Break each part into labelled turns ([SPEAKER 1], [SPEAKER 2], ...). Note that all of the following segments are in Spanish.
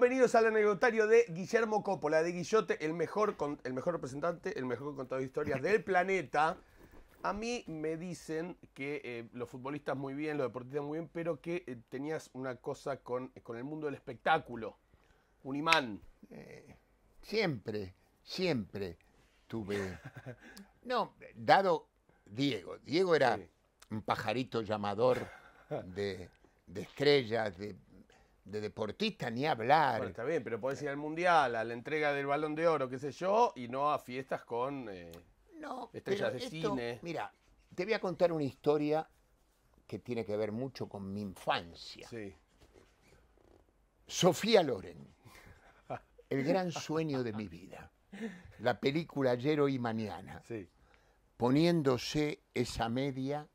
[SPEAKER 1] Bienvenidos al anecdotario de Guillermo Coppola, de Guillote, el mejor, el mejor representante, el mejor contador de historias del planeta. A mí me dicen que eh, los futbolistas muy bien, los deportistas muy bien, pero que eh, tenías una cosa con, con, el mundo del espectáculo, un imán. Eh, siempre, siempre tuve... No, dado Diego. Diego era un pajarito llamador de estrellas, de de deportista ni hablar. está bien, pero puede ir al mundial, a la entrega del balón de oro, qué sé yo, y no a fiestas con eh, estrellas de cine. Mira, te voy a contar una historia que tiene que ver mucho con mi infancia. Sofía Loren, el gran sueño de mi vida. La película Ayer Hoy Mañana. Poniéndose esa media,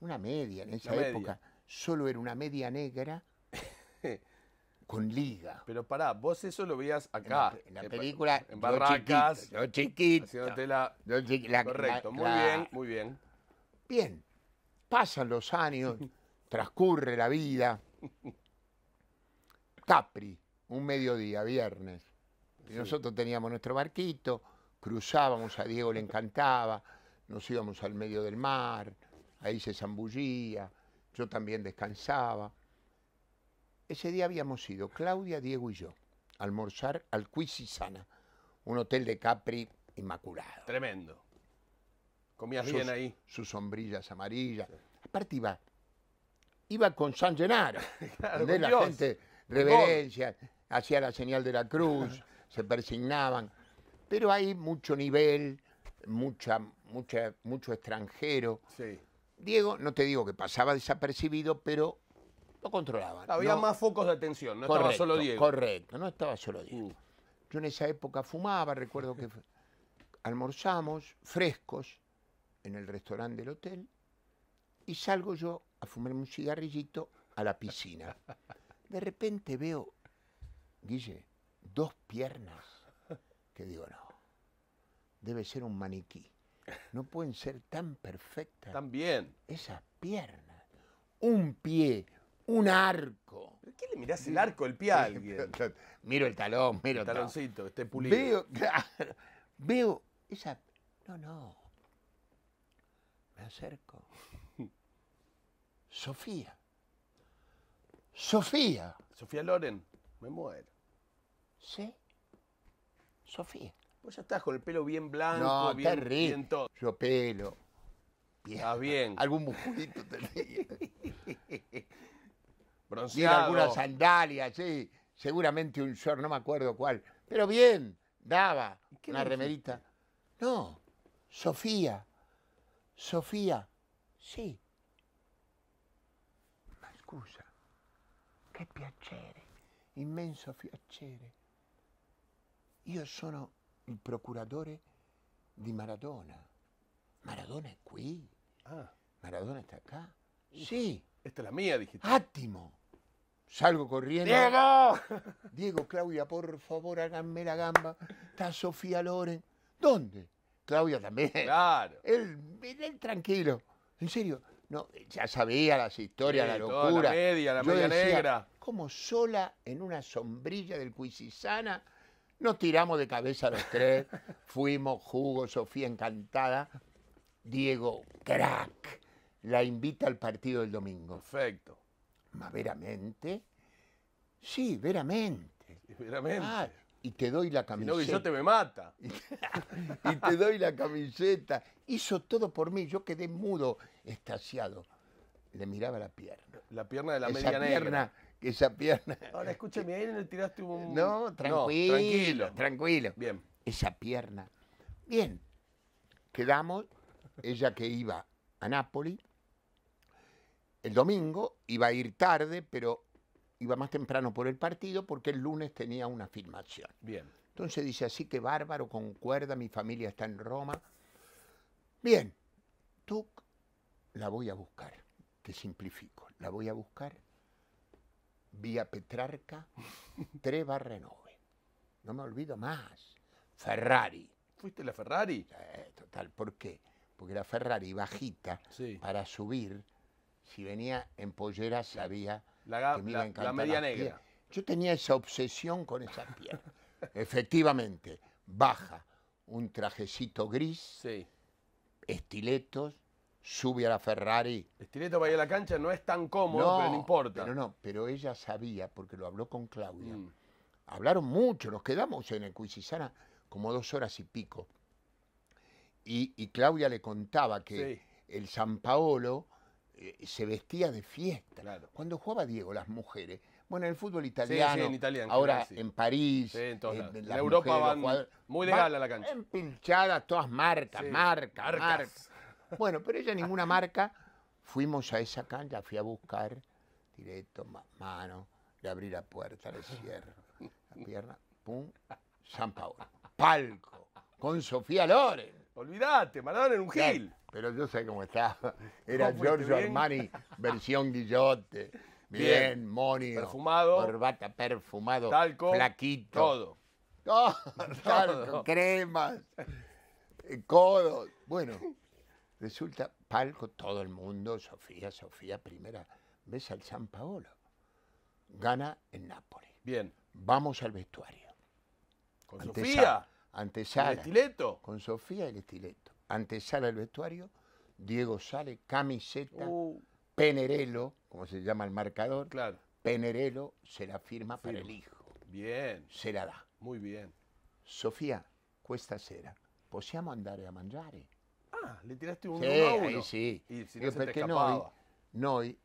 [SPEAKER 1] una media en esa época, solo era una media negra con liga. Pero pará, vos eso lo veías acá. En la, eh, película. En, Barracas. Yo chiquito. correcto, muy bien, muy bien. Bien, pasan los años, transcurre la vida. Capri, un mediodía, viernes. Y nosotros teníamos nuestro barquito, cruzábamos, a Diego le encantaba, nos íbamos al medio del mar, ahí se zambullía, yo también descansaba. Ese día habíamos ido Claudia, Diego y yo a almorzar al Cuisisana, un hotel de Capri inmaculado. Tremendo. Comías bien ahí. Sus sombrillas amarillas. Aparte iba, iba con San Gennaro. de la gente reverencia, hacía la señal de la cruz, se persignaban. Pero hay mucho nivel, mucha, mucha, mucho extranjero. Diego, no te digo que pasaba desapercibido, pero no controlaban. Había más focos de atención, no estaba solo Diego. Correcto, no estaba solo Diego. Uh, yo en esa época fumaba, recuerdo que almorzamos frescos en el restaurante del hotel y salgo yo a fumarme un cigarrillito a la piscina. De repente veo, Guille, dos piernas que digo, no, debe ser un maniquí. No pueden ser tan perfectas. También. Esas piernas. Un pie un arco. qué le mirás el arco el pie a alguien? miro el talón, miro el taloncito, esté pulido. Veo, veo esa. No, no. Me acerco. Sofía. Sofía. Sofía Loren, me muero. ¿Sí? Sofía. Vos ya estás con el pelo bien blanco, bien, Yo pelo. Bien. bien. Algún musculito tenía. Y algunas sandalias, sí, seguramente un short, no me acuerdo cuál. Pero bien, daba una remerita. No, Sofía, Sofía, sí. Ma scusa, che piacere, inmenso piacere. Io sono il procuratore di Maradona. Maradona è qui. Ah. Maradona está acá. Sí. Esta es la mía, dijiste. Átimo. Salgo corriendo. ¡Diego! Diego, Claudia, por favor, háganme la gamba. Está Sofía Loren. ¿Dónde? Claudia también. Claro. Él, él, tranquilo. En serio. No, ya sabía las historias, la locura. la media, la media negra. Como sola en una sombrilla del Cuisisana, nos tiramos de cabeza los tres. Fuimos, jugo, Sofía encantada. Diego, crack. La invita al partido del domingo. Perfecto. ¿Ma veramente? Sí, veramente. veramente. Ah, y te doy la camiseta. y ya te me mata. y te doy la camiseta. Hizo todo por mí. Yo quedé mudo, estaciado. Le miraba la pierna. La pierna de la medianera. media negra. Esa pierna. Ahora escúchame, ahí le tiraste un. No, tranquilo. tranquilo. Tranquilo. Bien. Esa pierna. Bien. Quedamos. Ella que iba a Nápoles el domingo, iba a ir tarde, pero iba más temprano por el partido porque el lunes tenía una filmación. Bien. Entonces dice, así que bárbaro, concuerda, mi familia está en Roma. Bien, tú la voy a buscar, te simplifico, la voy a buscar vía Petrarca 3 barra 9. No me olvido más. Ferrari. ¿Fuiste la Ferrari? total, ¿por qué? Porque la Ferrari bajita para subir si venía en pollera sabía que me iba a encantar. La media negra. Yo tenía esa obsesión con esas piernas. Efectivamente, baja un trajecito gris, estiletos, sube a la Ferrari. Estileto para ir a la cancha no es tan cómodo, pero no importa. no, pero ella sabía, porque lo habló con Claudia. Mm. Hablaron mucho, nos quedamos en el Cuisisana como dos horas y pico. Y, Claudia le contaba que el San Paolo eh, se vestía de fiesta. Cuando jugaba Diego, las mujeres, bueno, en el fútbol italiano, ahora en París, en, eh, la Europa muy legal la cancha. pinchadas, todas marcas, marcas, marcas, Bueno, pero ella ninguna marca. Fuimos a esa cancha, fui a buscar, directo, mano, le abrí la puerta, le cierro la pierna, pum, San Paolo, palco, con Sofía Loren. Olvídate, Maradona en un gil. pero yo sé cómo estaba. Era Giorgio Armani, versión Guillote. Bien, Moni. Perfumado. Corbata perfumado. Flaquito. Todo. Todo. cremas. Eh, codos. Bueno, resulta palco todo el mundo. Sofía, Sofía, primera vez al San Paolo. Gana en Nápoles. Bien. Vamos al vestuario. ¿Con Sofía? Antesala. ¿El estileto? Con Sofía el estileto. Antesala el vestuario, Diego sale, camiseta, uh. Penerelo, como se llama el marcador. Claro. Penerelo se la firma, para el hijo. Bien. Se la da. Muy bien. Sofía, cuesta cera possiamo andare a mangiare? Ah, le tiraste un sì, uno sí uno. perché noi,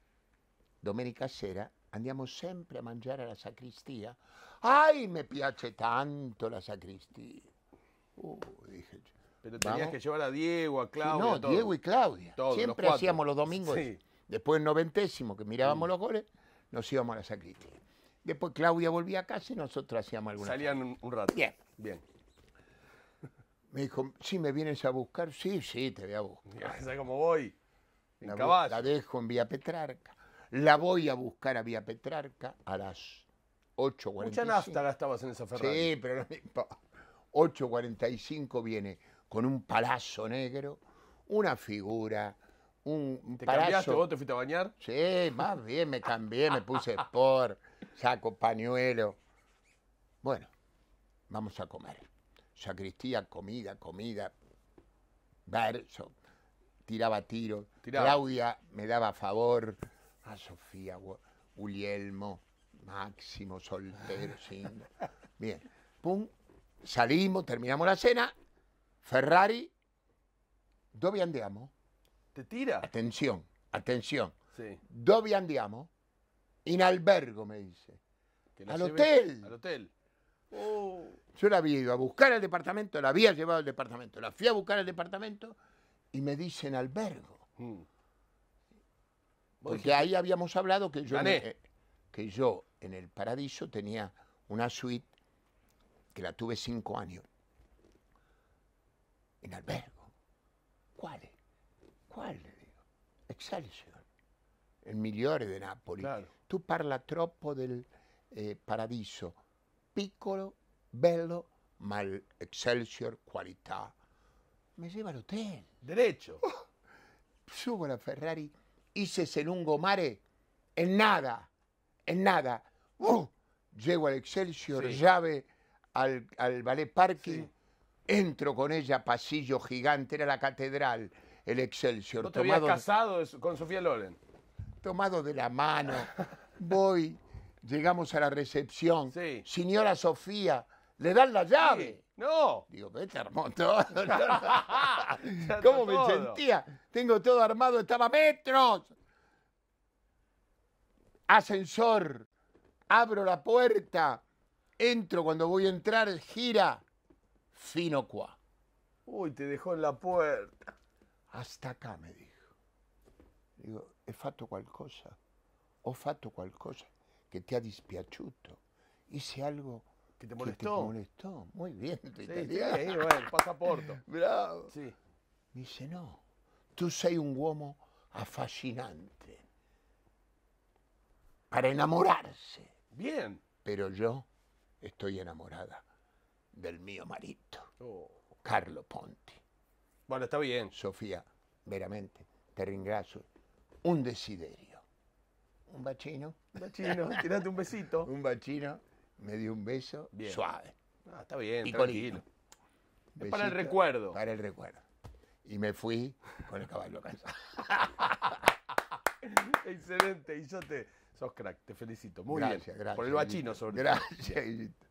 [SPEAKER 1] domenica sera andiamo sempre a mangiare alla sacristia. ¡Ay, me piace tanto la sacristia dije Pero tenías que llevar a Diego, a Claudia. no, Diego y Claudia. Siempre hacíamos los domingos. Después del noventésimo, que mirábamos mm. los goles, nos íbamos a la sacristía. Después Claudia volvía a casa y nosotros hacíamos alguna Salían un rato. Bien. Bien. Me dijo, ¿sí me vienes a buscar? Sí, sí, te voy a buscar. ¿Sabes cómo voy?
[SPEAKER 2] la, la
[SPEAKER 1] dejo en Vía Petrarca. La voy a buscar a Vía Petrarca a las 8.45. Mucha nafta estabas en esa Ferrari. Sí, pero no me importa. 8.45 viene con un palazo negro, una figura, un ¿Te cambiaste vos? ¿Te fuiste a bañar? Sí, más bien me cambié, me puse por, saco pañuelo. Bueno, vamos a comer. Sacristía, comida, comida, verso, tiraba tiro Claudia me daba favor. A Sofía, ulielmo Máximo, Soltero, sin Bien, pum, salimos, terminamos la cena, Ferrari, ¿dónde andamos? ¿Te tira? Atención, atención. Sí. andamos? andiamo? In albergo, me dice. Al hotel. Al hotel. Oh. Yo la había ido a buscar al departamento, la había llevado al departamento, la fui a buscar al departamento y me dicen albergo. Hmm. Porque ahí habíamos hablado que yo, eh, que yo en el paraíso tenía una suite la tuve cinco años, en albergo. ¿Cuál? ¿Cuál? Excelsior, el migliore de Napoli. Tú Tu parla troppo del eh, paradiso, piccolo, bello, mal Excelsior qualità. Me lleva al hotel. Derecho. Oh, subo la Ferrari, hice ese lungo mare en nada, en nada. Uh, llego al Excelsior, llave al, al ballet parking, entro con ella, pasillo gigante, era la catedral, el Excelsior. ¿No te tomado, casado con Sofía Lollen? Tomado de la mano, voy, llegamos a la recepción. Señora Sofía, le dan la llave. No. Digo, vete armó todo. ¿Cómo me sentía? Tengo todo armado, estaba a metros. Ascensor, abro la puerta, entro cuando voy a entrar, gira, fino qua. Uy, te dejó en la puerta. Hasta acá, me dijo. Digo, he cosa. qualcosa, he fatto qualcosa que te ha dispiaciuto. Hice algo que te molestó. te molestó. Muy bien, te sí, Sí, pasaporte. Bravo. Me dice, no, tú soy un uomo affascinante para enamorarse. Bien. Pero yo estoy enamorada del mío marito, oh. Carlo Ponti. Bueno, está bien. Sofía, veramente, te ringrazo. Un desiderio. Un bachino. Un bachino, tirate un besito. Un bachino, me dio un beso suave. Ah, está bien, y tranquilo. Es para el recuerdo. Para el recuerdo. Y me fui con el caballo cansado. Excelente, y yo te... Sos crack, te felicito. Muy gracias, bien. Gracias, por el bachino, sobre todo. Gracias,